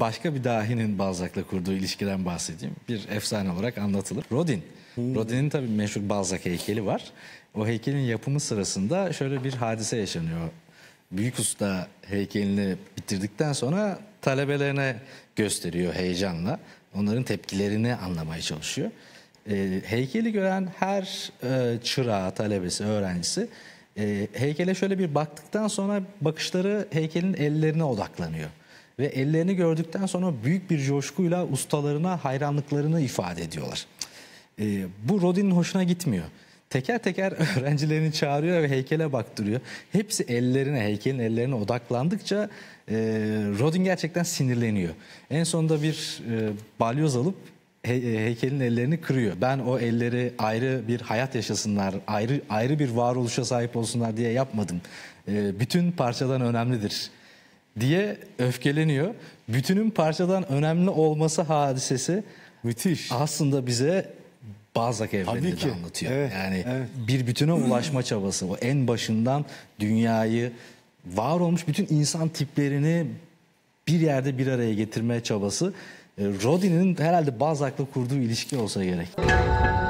başka bir dahinin Balzac'la kurduğu ilişkiden bahsedeyim. Bir efsane olarak anlatılır. Rodin. Hmm. Rodin'in tabii meşhur Balzac heykeli var. O heykelin yapımı sırasında şöyle bir hadise yaşanıyor. Büyük Usta heykelini bitirdikten sonra talebelerine gösteriyor heyecanla. Onların tepkilerini anlamaya çalışıyor. E, heykeli gören her e, çırağı, talebesi, öğrencisi e, heykele şöyle bir baktıktan sonra bakışları heykelin ellerine odaklanıyor ve ellerini gördükten sonra büyük bir coşkuyla ustalarına hayranlıklarını ifade ediyorlar. E, bu Rodin'in hoşuna gitmiyor. Teker teker öğrencilerini çağırıyor ve heykele baktırıyor. Hepsi ellerine, heykelin ellerine odaklandıkça e, Rodin gerçekten sinirleniyor. En sonunda bir e, balyoz alıp he, e, heykelin ellerini kırıyor. Ben o elleri ayrı bir hayat yaşasınlar, ayrı ayrı bir varoluşa sahip olsunlar diye yapmadım. E, bütün parçadan önemlidir diye öfkeleniyor. Bütünün parçadan önemli olması hadisesi müthiş. Aslında bize Balzac evrenini de anlatıyor. Evet, yani evet. bir bütüne ulaşma çabası. O en başından dünyayı var olmuş bütün insan tiplerini bir yerde bir araya getirme çabası. E, Rodin'in herhalde Balzac'la kurduğu ilişki olsa gerek.